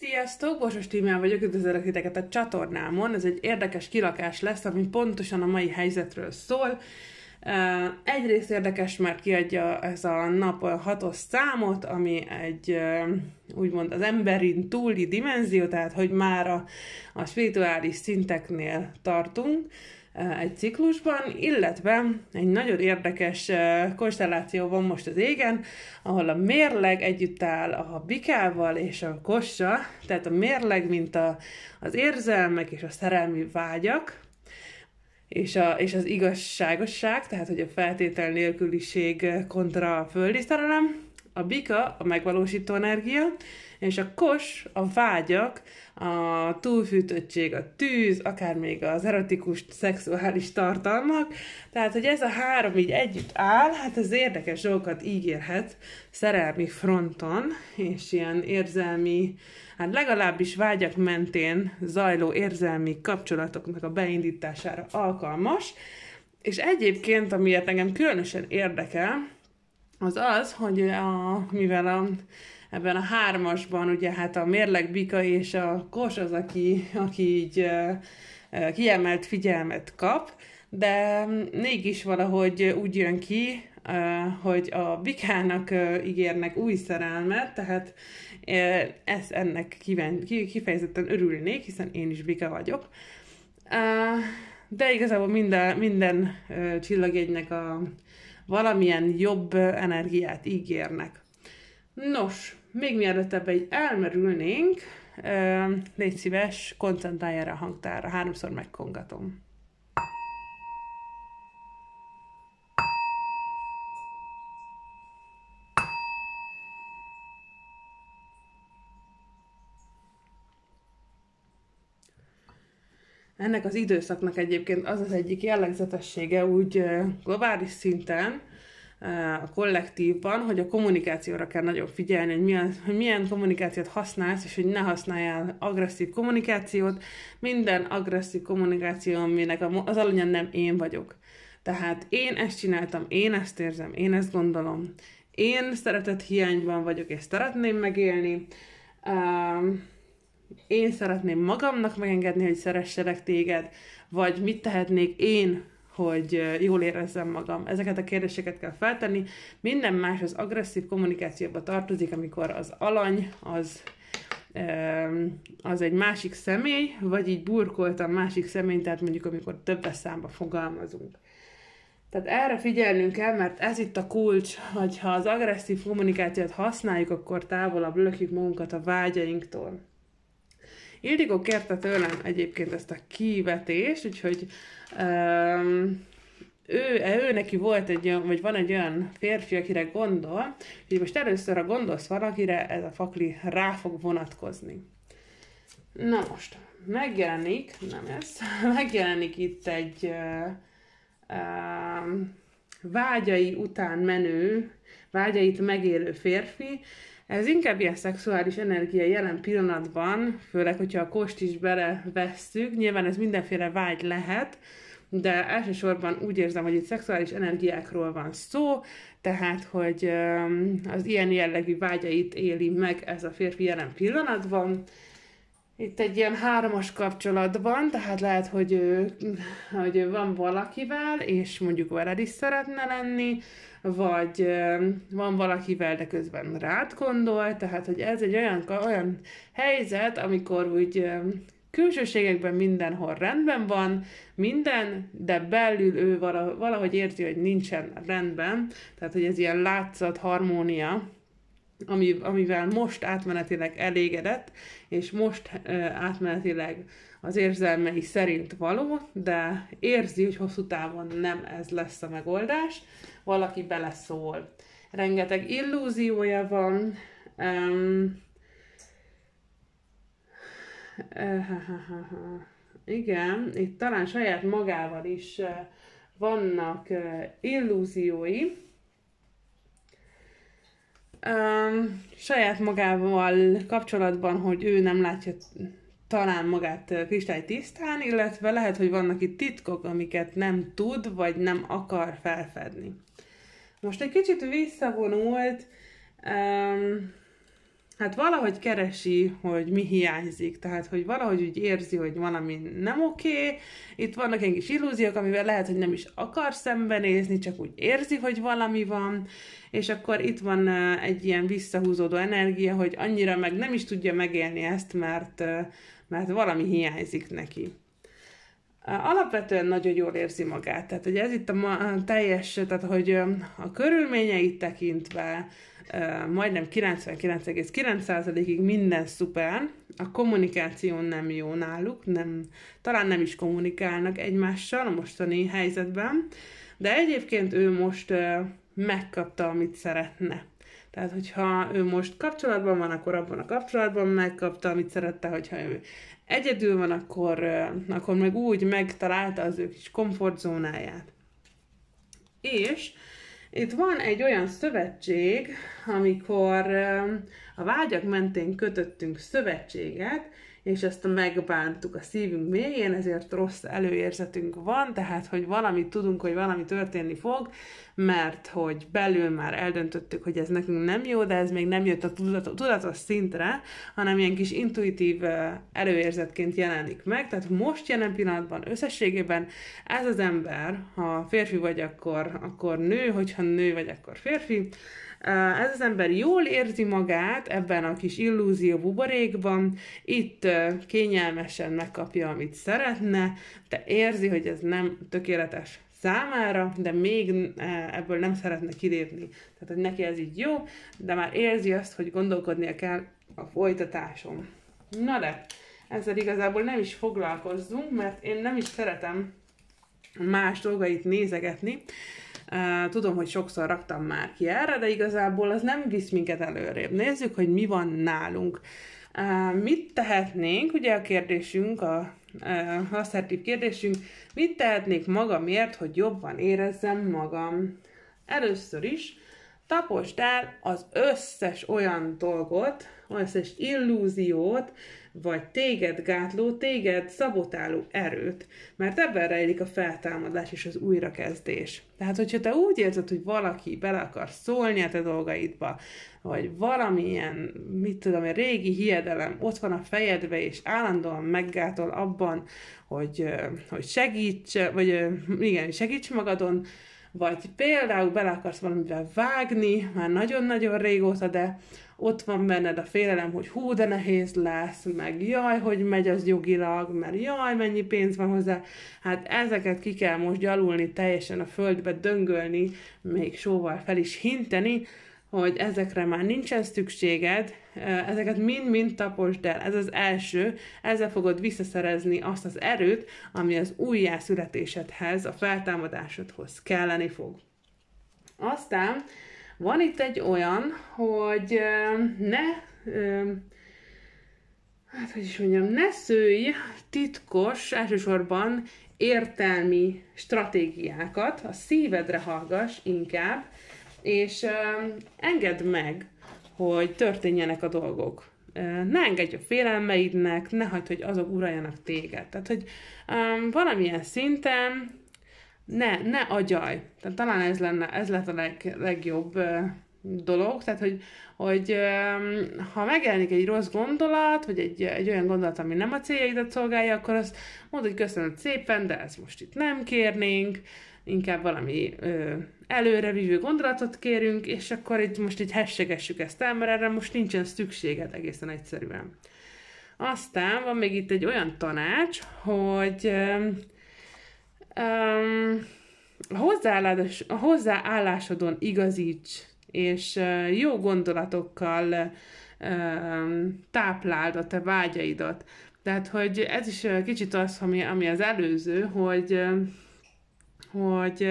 Sziasztok, Borsos Tímea vagyok, üdvözlök titeket a csatornámon. Ez egy érdekes kilakás lesz, ami pontosan a mai helyzetről szól. Egyrészt érdekes, mert kiadja ez a nap a hatos számot, ami egy úgymond az emberin túli dimenzió, tehát hogy már a, a spirituális szinteknél tartunk. Eh, egy ciklusban, illetve egy nagyon érdekes eh, konstelláció van most az égen, ahol a mérleg együtt áll a bikával és a kossa, tehát a mérleg, mint a, az érzelmek és a szerelmi vágyak, és, a, és az igazságosság, tehát hogy a feltétel nélküliség eh, kontra a földi szerelem, a bika a megvalósító energia, és a kos, a vágyak, a túlfűtöttség, a tűz, akár még az erotikus, szexuális tartalmak. Tehát, hogy ez a három így együtt áll, hát ez érdekes dolgokat ígérhet szerelmi fronton, és ilyen érzelmi, hát legalábbis vágyak mentén zajló érzelmi kapcsolatoknak a beindítására alkalmas. És egyébként, amiért engem különösen érdekel, az az, hogy a, mivel a, ebben a hármasban ugye hát a mérleg Bika és a Kos az, aki, aki így e, e, kiemelt figyelmet kap, de mégis valahogy úgy jön ki, hogy a bikának ígérnek új szerelmet, tehát ezt ennek kíven, kifejezetten örülnék, hiszen én is bika vagyok. De igazából minden, minden csillagjegynek a valamilyen jobb energiát ígérnek. Nos, még mielőtt ebbe így elmerülnénk, légy szíves, koncentrálj erre a hangtárra, háromszor megkongatom. Ennek az időszaknak egyébként az az egyik jellegzetessége úgy globális szinten, a kollektívban, hogy a kommunikációra kell nagyon figyelni, hogy milyen, hogy milyen kommunikációt használsz, és hogy ne használjál agresszív kommunikációt. Minden agresszív kommunikáció, aminek az alanya nem én vagyok. Tehát én ezt csináltam, én ezt érzem, én ezt gondolom. Én szeretett hiányban vagyok, és szeretném megélni. Um, én szeretném magamnak megengedni, hogy szeresselek téged, vagy mit tehetnék én, hogy jól érezzem magam. Ezeket a kérdéseket kell feltenni. Minden más az agresszív kommunikációba tartozik, amikor az alany az az egy másik személy, vagy így burkoltam másik személy, tehát mondjuk amikor több számba fogalmazunk. Tehát erre figyelnünk kell, mert ez itt a kulcs, hogy ha az agresszív kommunikációt használjuk, akkor távolabb lökjük magunkat a vágyainktól. Ildikó kérte tőlem egyébként ezt a kivetést, úgyhogy um, ő, ő neki volt egy olyan, vagy van egy olyan férfi, akire gondol, hogy most először, a gondolsz valakire, ez a fakli rá fog vonatkozni. Na most, megjelenik, nem ez, megjelenik itt egy uh, uh, vágyai után menő, vágyait megélő férfi, ez inkább ilyen szexuális energia jelen pillanatban, főleg, hogyha a kost is belevesszük, nyilván ez mindenféle vágy lehet, de elsősorban úgy érzem, hogy itt szexuális energiákról van szó, tehát, hogy az ilyen jellegű vágyait éli meg ez a férfi jelen pillanatban, itt egy ilyen hármas kapcsolatban, tehát lehet, hogy, ő, hogy ő van valakivel, és mondjuk veled is szeretne lenni, vagy van valakivel, de közben rád gondol, tehát hogy ez egy olyan, olyan helyzet, amikor úgy külsőségekben mindenhol rendben van, minden, de belül ő valahogy érti, hogy nincsen rendben, tehát hogy ez ilyen látszat harmónia, ami, amivel most átmenetileg elégedett, és most ö, eh, átmenetileg az érzelmei szerint való, de érzi, hogy hosszú távon nem ez lesz a megoldás, valaki beleszól. Rengeteg illúziója van, um, igen, itt talán saját magával is eh, vannak illúziói, um, saját magával kapcsolatban, hogy ő nem látja talán magát kristály tisztán, illetve lehet, hogy vannak itt titkok, amiket nem tud, vagy nem akar felfedni. Most egy kicsit visszavonult, um, hát valahogy keresi, hogy mi hiányzik, tehát hogy valahogy úgy érzi, hogy valami nem oké, okay. itt vannak egy kis illúziók, amivel lehet, hogy nem is akar szembenézni, csak úgy érzi, hogy valami van, és akkor itt van egy ilyen visszahúzódó energia, hogy annyira meg nem is tudja megélni ezt, mert, mert valami hiányzik neki. Alapvetően nagyon jól érzi magát, tehát hogy ez itt a teljes, tehát hogy a körülményeit tekintve, majdnem 99,9%-ig minden szuper, a kommunikáció nem jó náluk, nem, talán nem is kommunikálnak egymással a mostani helyzetben, de egyébként ő most megkapta, amit szeretne. Tehát, hogyha ő most kapcsolatban van, akkor abban a kapcsolatban megkapta, amit szerette, hogyha ő egyedül van, akkor, akkor meg úgy megtalálta az ő kis komfortzónáját. És itt van egy olyan szövetség, amikor a vágyak mentén kötöttünk szövetséget, és ezt megbántuk a szívünk mélyén, ezért rossz előérzetünk van, tehát, hogy valami tudunk, hogy valami történni fog, mert hogy belül már eldöntöttük, hogy ez nekünk nem jó, de ez még nem jött a tudatos szintre, hanem ilyen kis intuitív előérzetként jelenik meg, tehát most jelen pillanatban összességében ez az ember, ha férfi vagy, akkor, akkor nő, hogyha nő vagy, akkor férfi, Eh, ez az ember jól érzi magát ebben a kis illúzió buborékban, itt eh, kényelmesen megkapja, amit szeretne, de érzi, hogy ez nem tökéletes számára, de még eh, ebből nem szeretne kilépni. Tehát, hogy neki ez így jó, de már érzi azt, hogy gondolkodnia kell a folytatáson. Na de, ezzel igazából nem is foglalkozzunk, mert én nem is szeretem más dolgait nézegetni, Tudom, hogy sokszor raktam már ki erre, de igazából az nem visz minket előrébb. Nézzük, hogy mi van nálunk. Mit tehetnénk, ugye a kérdésünk, a asszertív kérdésünk, mit tehetnék magamért, hogy jobban érezzem magam? Először is taposd el az összes olyan dolgot, az összes illúziót, vagy téged gátló, téged szabotáló erőt, mert ebben rejlik a feltámadás és az újrakezdés. Tehát, hogyha te úgy érzed, hogy valaki bele akar szólni a te dolgaidba, vagy valamilyen, mit tudom egy régi hiedelem ott van a fejedbe, és állandóan meggátol abban, hogy, hogy segíts, vagy igen, segíts magadon, vagy például bele akarsz valamivel vágni, már nagyon-nagyon régóta, de ott van benned a félelem, hogy hú, de nehéz lesz, meg jaj, hogy megy az jogilag, mert jaj, mennyi pénz van hozzá. Hát ezeket ki kell most gyalulni teljesen a földbe, döngölni, még sóval fel is hinteni, hogy ezekre már nincsen szükséged, ezeket mind-mind taposd el. Ez az első, ezzel fogod visszaszerezni azt az erőt, ami az újjászületésedhez, a feltámadásodhoz kelleni fog. Aztán van itt egy olyan, hogy ne hát hogy is mondjam, ne szőj titkos, elsősorban értelmi stratégiákat, a szívedre hallgass inkább, és uh, engedd meg, hogy történjenek a dolgok. Ne engedj a félelmeidnek, ne hagyd, hogy azok uraljanak téged. Tehát, hogy um, valamilyen szinten ne, ne agyaj. Tehát talán ez lenne, ez lett a leg, legjobb uh, dolog, tehát hogy, hogy ha megjelenik egy rossz gondolat, vagy egy, egy olyan gondolat, ami nem a céljaidat szolgálja, akkor azt mondod, hogy köszönöm szépen, de ezt most itt nem kérnénk, inkább valami ö, előrevívő gondolatot kérünk, és akkor itt most itt hessegessük ezt el, mert erre most nincsen szükséged egészen egyszerűen. Aztán van még itt egy olyan tanács, hogy ö, ö, a, hozzáállás, a hozzáállásodon igazíts és jó gondolatokkal tápláld a te vágyaidat. Tehát, hogy ez is kicsit az, ami, ami az előző, hogy, hogy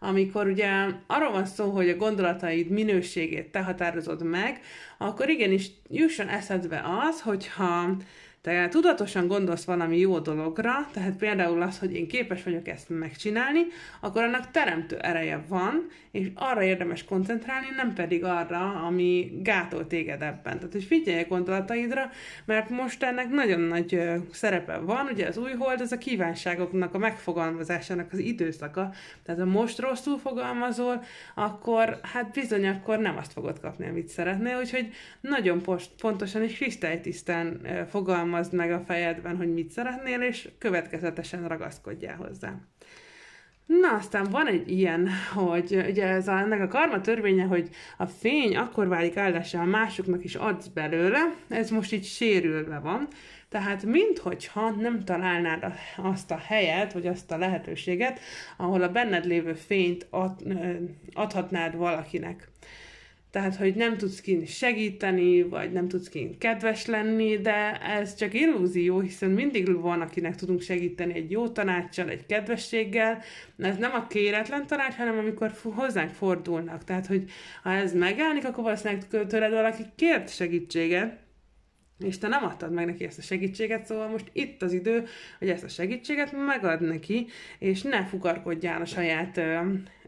amikor ugye arról van szó, hogy a gondolataid minőségét te határozod meg, akkor igenis jusson eszedbe az, hogyha te tudatosan gondolsz valami jó dologra, tehát például az, hogy én képes vagyok ezt megcsinálni, akkor annak teremtő ereje van, és arra érdemes koncentrálni, nem pedig arra, ami gátol téged ebben. Tehát, hogy figyelj a gondolataidra, mert most ennek nagyon nagy szerepe van, ugye az új hold, ez a kívánságoknak a megfogalmazásának az időszaka, tehát ha most rosszul fogalmazol, akkor hát bizony akkor nem azt fogod kapni, amit szeretnél, úgyhogy nagyon pontosan és kristálytisztán fogalmazol fogalmazd meg a fejedben, hogy mit szeretnél, és következetesen ragaszkodjál hozzá. Na, aztán van egy ilyen, hogy ugye ez a, ennek a karma törvénye, hogy a fény akkor válik állása a másoknak is adsz belőle, ez most így sérülve van, tehát minthogyha nem találnád azt a helyet, vagy azt a lehetőséget, ahol a benned lévő fényt ad, adhatnád valakinek. Tehát, hogy nem tudsz kint segíteni, vagy nem tudsz kint kedves lenni, de ez csak illúzió, hiszen mindig van, akinek tudunk segíteni egy jó tanácssal, egy kedvességgel. Ez nem a kéretlen tanács, hanem amikor hozzánk fordulnak. Tehát, hogy ha ez megállnik, akkor valószínűleg tőled valaki kért segítséget, és te nem adtad meg neki ezt a segítséget, szóval most itt az idő, hogy ezt a segítséget megad neki, és ne fukarkodjál a saját ö,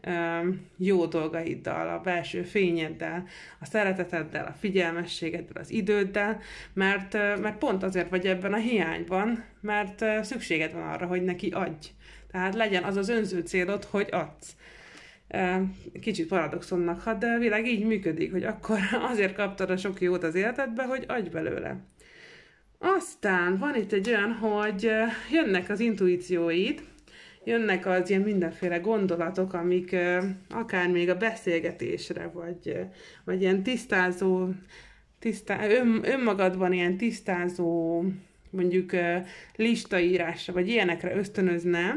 ö, jó dolgaiddal, a belső fényeddel, a szereteteddel, a figyelmességeddel, az időddel, mert, ö, mert pont azért vagy ebben a hiányban, mert ö, szükséged van arra, hogy neki adj. Tehát legyen az az önző célod, hogy adsz kicsit paradoxonnak hat, de a világ így működik, hogy akkor azért kaptad a sok jót az életedbe, hogy adj belőle. Aztán van itt egy olyan, hogy jönnek az intuícióid, jönnek az ilyen mindenféle gondolatok, amik akár még a beszélgetésre, vagy, vagy ilyen tisztázó, tisztá, ön, önmagadban ilyen tisztázó, mondjuk listaírásra, vagy ilyenekre ösztönözne,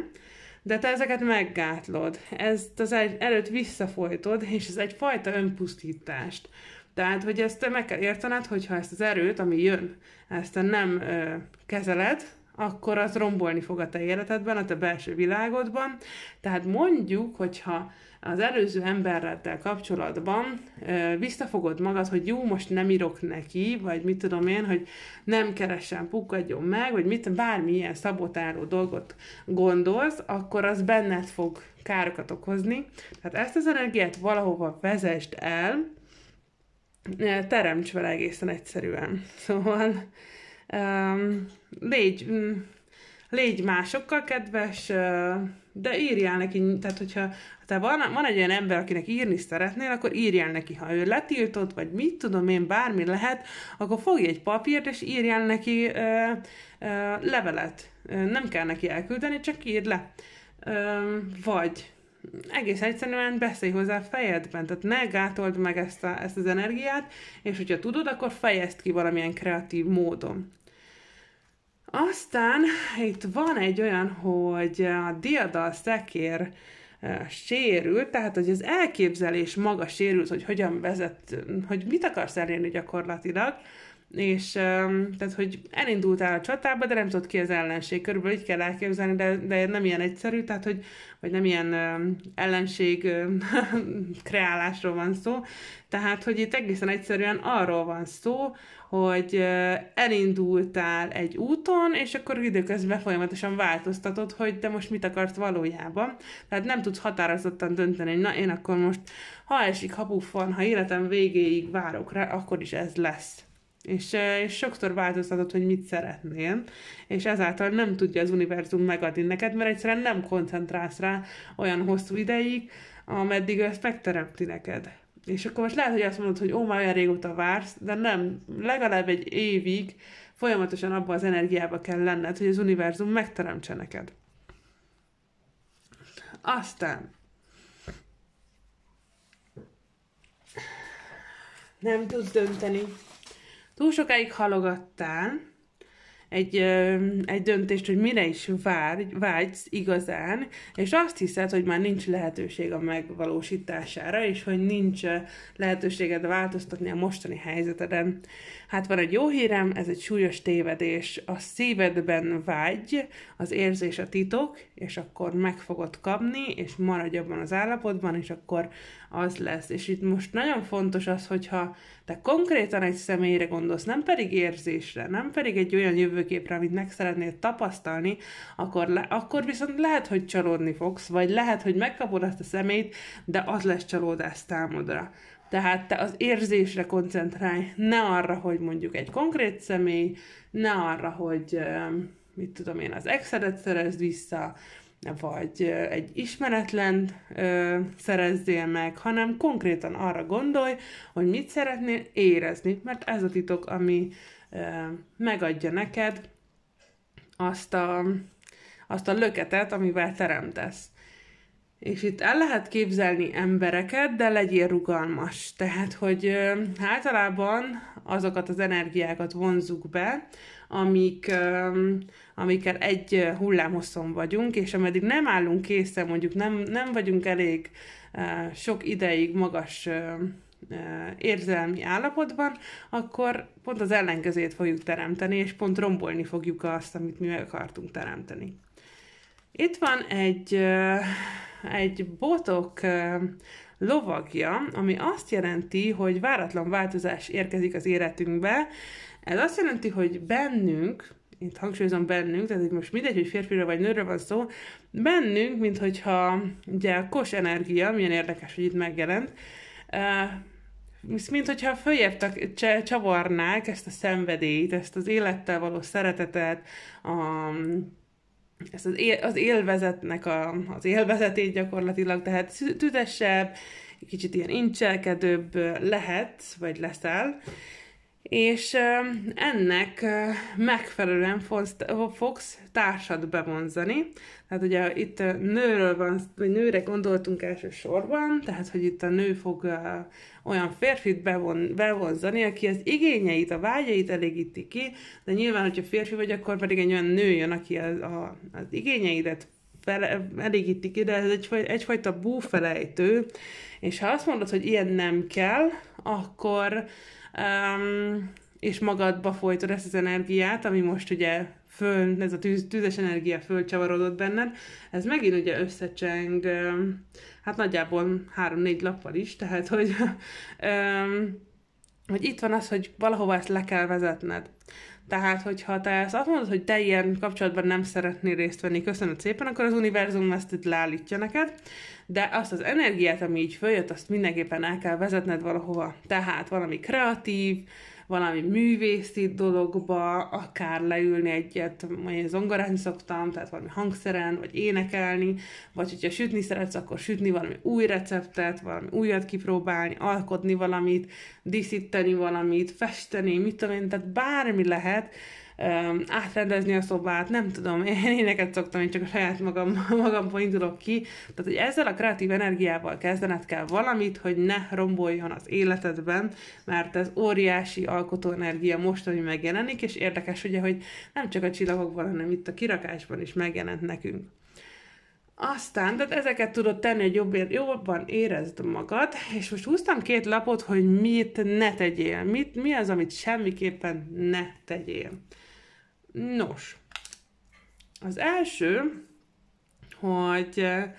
de te ezeket meggátlod. Ezt az egy, előtt visszafolytod, és ez egyfajta önpusztítást. Tehát, hogy ezt te meg kell értened, hogyha ezt az erőt, ami jön, ezt te nem ö, kezeled, akkor az rombolni fog a te életedben, a te belső világodban. Tehát mondjuk, hogyha az előző emberrel kapcsolatban visszafogod magad, hogy jó, most nem írok neki, vagy mit tudom én, hogy nem keressen, pukkadjon meg, vagy mit, bármilyen szabotáló dolgot gondolsz, akkor az benned fog károkat okozni. Tehát ezt az energiát valahova vezest el, teremts vele egészen egyszerűen. Szóval um, légy, légy másokkal kedves, de írjál neki, tehát hogyha te van, van egy olyan ember, akinek írni szeretnél, akkor írjál neki, ha ő letiltott, vagy mit tudom én, bármi lehet, akkor fogj egy papírt, és írjál neki ö, ö, levelet. Nem kell neki elküldeni, csak írd le. Ö, vagy egész egyszerűen beszélj hozzá fejedben, tehát ne gátold meg ezt, a, ezt az energiát, és hogyha tudod, akkor fejezd ki valamilyen kreatív módon. Aztán itt van egy olyan, hogy a diadal szekér Eh, sérült, tehát hogy az elképzelés maga sérült, hogy hogyan vezet, hogy mit akarsz elérni gyakorlatilag, és um, tehát, hogy elindultál a csatába, de nem tudod ki az ellenség. Körülbelül így kell elképzelni, de, de nem ilyen egyszerű, tehát, hogy vagy nem ilyen um, ellenség um, kreálásról van szó. Tehát, hogy itt egészen egyszerűen arról van szó, hogy uh, elindultál egy úton, és akkor időközben folyamatosan változtatod, hogy de most mit akarsz valójában. Tehát nem tudsz határozottan dönteni, hogy na én akkor most, ha esik, ha van, ha életem végéig várok rá, akkor is ez lesz. És, és sokszor változtatod, hogy mit szeretnél, és ezáltal nem tudja az univerzum megadni neked, mert egyszerűen nem koncentrálsz rá olyan hosszú ideig, ameddig ő ezt megteremti neked. És akkor most lehet, hogy azt mondod, hogy ó, már olyan régóta vársz, de nem, legalább egy évig folyamatosan abban az energiába kell lenned, hogy az univerzum megteremtse neked. Aztán nem tudsz dönteni túl sokáig halogattál egy, egy döntést, hogy mire is várj vágysz igazán, és azt hiszed, hogy már nincs lehetőség a megvalósítására, és hogy nincs lehetőséged változtatni a mostani helyzeteden. Hát van egy jó hírem, ez egy súlyos tévedés. A szívedben vágy, az érzés a titok, és akkor meg fogod kapni, és maradj abban az állapotban, és akkor az lesz. És itt most nagyon fontos az, hogyha te konkrétan egy személyre gondolsz, nem pedig érzésre, nem pedig egy olyan jövőképre, amit meg szeretnél tapasztalni, akkor, le, akkor viszont lehet, hogy csalódni fogsz, vagy lehet, hogy megkapod azt a szemét, de az lesz csalódás számodra. Tehát te az érzésre koncentrálj, ne arra, hogy mondjuk egy konkrét személy, ne arra, hogy mit tudom én, az exedet szerezd vissza, vagy egy ismeretlen szerezzél meg, hanem konkrétan arra gondolj, hogy mit szeretnél érezni, mert ez a titok, ami ö, megadja neked azt a, azt a löketet, amivel teremtesz és itt el lehet képzelni embereket, de legyél rugalmas. Tehát, hogy ö, általában azokat az energiákat vonzuk be, amik, ö, amikkel egy hullámhosszon vagyunk, és ameddig nem állunk készen, mondjuk nem, nem vagyunk elég ö, sok ideig magas érzelmi állapotban, akkor pont az ellenkezét fogjuk teremteni, és pont rombolni fogjuk azt, amit mi akartunk teremteni. Itt van egy egy botok lovagja, ami azt jelenti, hogy váratlan változás érkezik az életünkbe. Ez azt jelenti, hogy bennünk, itt hangsúlyozom bennünk, tehát hogy most mindegy, hogy férfiről vagy nőről van szó, bennünk, mint ugye a kos energia, milyen érdekes, hogy itt megjelent, mint hogyha följebb csavarnák ezt a szenvedélyt, ezt az élettel való szeretetet, a ezt az, él, az élvezetnek a, az élvezetét gyakorlatilag, tehát tüdesebb, kicsit ilyen incselkedőbb lehet, vagy leszel, és ennek megfelelően fogsz társad bevonzani. Tehát ugye itt nőről van, vagy nőre gondoltunk elsősorban, tehát hogy itt a nő fog olyan férfit bevon, bevonzani, aki az igényeit, a vágyait elégíti ki, de nyilván, hogyha férfi vagy, akkor pedig egy olyan nő jön, aki az, a, az igényeidet fele, elégíti ki, de ez egy, egyfajta búfelejtő, és ha azt mondod, hogy ilyen nem kell, akkor um, és magadba folytod ezt az energiát, ami most ugye föl, ez a tűz, tűzes energia fölcsavarodott benned, ez megint ugye összecseng, um, hát nagyjából három-négy lappal is, tehát hogy, um, hogy itt van az, hogy valahova ezt le kell vezetned. Tehát, hogyha te ezt azt mondod, hogy te ilyen kapcsolatban nem szeretnél részt venni, köszönöm szépen, akkor az univerzum ezt itt leállítja neked, de azt az energiát, ami így följött, azt mindenképpen el kell vezetned valahova. Tehát valami kreatív, valami művészi dologba, akár leülni egyet, mondjuk zongorázni szoktam, tehát valami hangszeren, vagy énekelni, vagy hogyha sütni szeretsz, akkor sütni valami új receptet, valami újat kipróbálni, alkotni valamit, díszíteni valamit, festeni, mit tudom én, tehát bármi lehet, átrendezni a szobát, nem tudom, én éneket szoktam, én csak a saját magam, magamból indulok ki. Tehát, hogy ezzel a kreatív energiával kezdened kell valamit, hogy ne romboljon az életedben, mert ez óriási alkotóenergia most, ami megjelenik, és érdekes ugye, hogy nem csak a csillagokban, hanem itt a kirakásban is megjelent nekünk. Aztán, tehát ezeket tudod tenni, hogy jobb, jobban érezd magad, és most húztam két lapot, hogy mit ne tegyél, mit, mi az, amit semmiképpen ne tegyél. Nos, az első, hogy eh,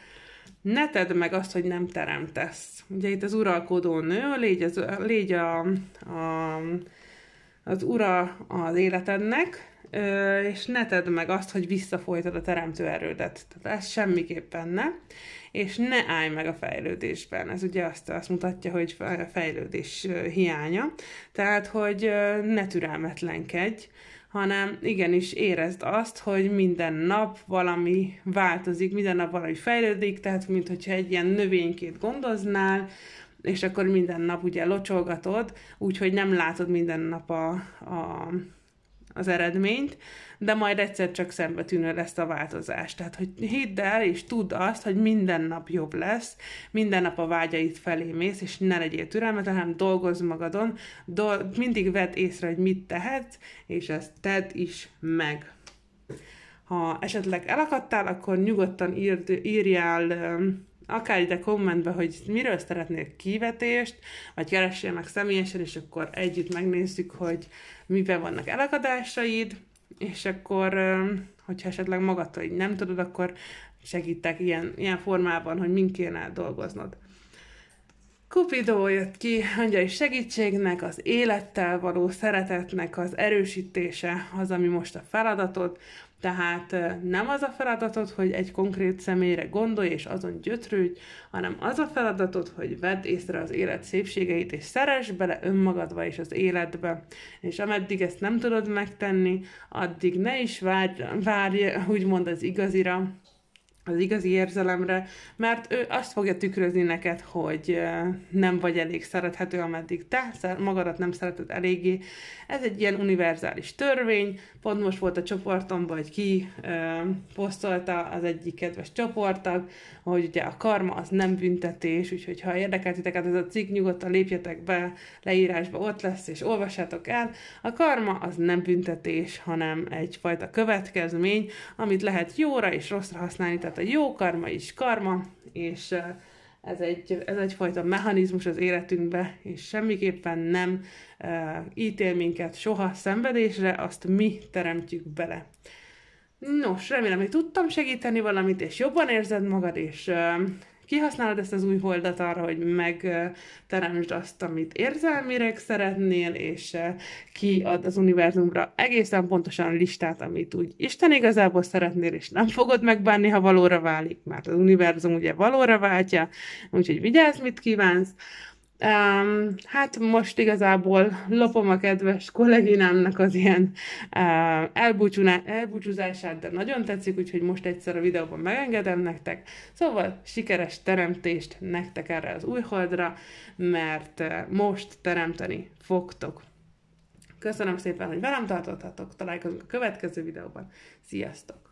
ne tedd meg azt, hogy nem teremtesz. Ugye itt az uralkodó nő, légy, az, légy a, a, az ura az életednek, és ne tedd meg azt, hogy visszafolytad a teremtő erődet. Tehát ez semmiképpen ne. És ne állj meg a fejlődésben. Ez ugye azt, azt mutatja, hogy a fejlődés hiánya. Tehát, hogy ne türelmetlenkedj, hanem igenis érezd azt, hogy minden nap valami változik, minden nap valami fejlődik, tehát mint egy ilyen növénykét gondoznál, és akkor minden nap ugye locsolgatod, úgyhogy nem látod minden nap a, a az eredményt, de majd egyszer csak szembe tűnő lesz a változás. Tehát, hogy hidd el és tudd azt, hogy minden nap jobb lesz, minden nap a vágyait felé mész, és ne legyél türelmetlen, hanem dolgozz magadon, dol- mindig vedd észre, hogy mit tehetsz, és ezt tedd is meg. Ha esetleg elakadtál, akkor nyugodtan írd, írjál akár ide kommentbe, hogy miről szeretnél kivetést, vagy keressél meg személyesen, és akkor együtt megnézzük, hogy miben vannak elakadásaid, és akkor, hogyha esetleg magadtól így nem tudod, akkor segítek ilyen, ilyen formában, hogy min kéne dolgoznod. Kupidó jött ki is segítségnek, az élettel való szeretetnek az erősítése az, ami most a feladatod, tehát nem az a feladatod, hogy egy konkrét személyre gondolj és azon gyötrődj, hanem az a feladatod, hogy vedd észre az élet szépségeit, és szeress bele önmagadba és az életbe. És ameddig ezt nem tudod megtenni, addig ne is várj, várj úgymond az igazira, az igazi érzelemre, mert ő azt fogja tükrözni neked, hogy nem vagy elég szerethető, ameddig te magadat nem szereted eléggé. Ez egy ilyen univerzális törvény. Pont most volt a csoportomban, hogy ki posztolta az egyik kedves csoporttag, hogy ugye a karma az nem büntetés, úgyhogy ha érdekel titeket ez a cikk, nyugodtan lépjetek be, leírásba ott lesz, és olvassátok el. A karma az nem büntetés, hanem egyfajta következmény, amit lehet jóra és rosszra használni, tehát a jó karma is karma, és ez, egy, ez egyfajta mechanizmus az életünkbe, és semmiképpen nem e, ítél minket soha szenvedésre, azt mi teremtjük bele. Nos, remélem, hogy tudtam segíteni valamit, és jobban érzed magad, és kihasználod ezt az új holdat arra, hogy megteremtsd azt, amit érzelmireg szeretnél, és eh, kiad az univerzumra egészen pontosan listát, amit úgy Isten igazából szeretnél, és nem fogod megbánni, ha valóra válik, mert az univerzum ugye valóra váltja, úgyhogy vigyázz, mit kívánsz, Um, hát most igazából lopom a kedves kolléginámnak az ilyen uh, elbúcsúzását, de nagyon tetszik, úgyhogy most egyszer a videóban megengedem nektek. Szóval sikeres teremtést nektek erre az újholdra, mert eh, most teremteni fogtok. Köszönöm szépen, hogy velem tartottatok, találkozunk a következő videóban. Sziasztok!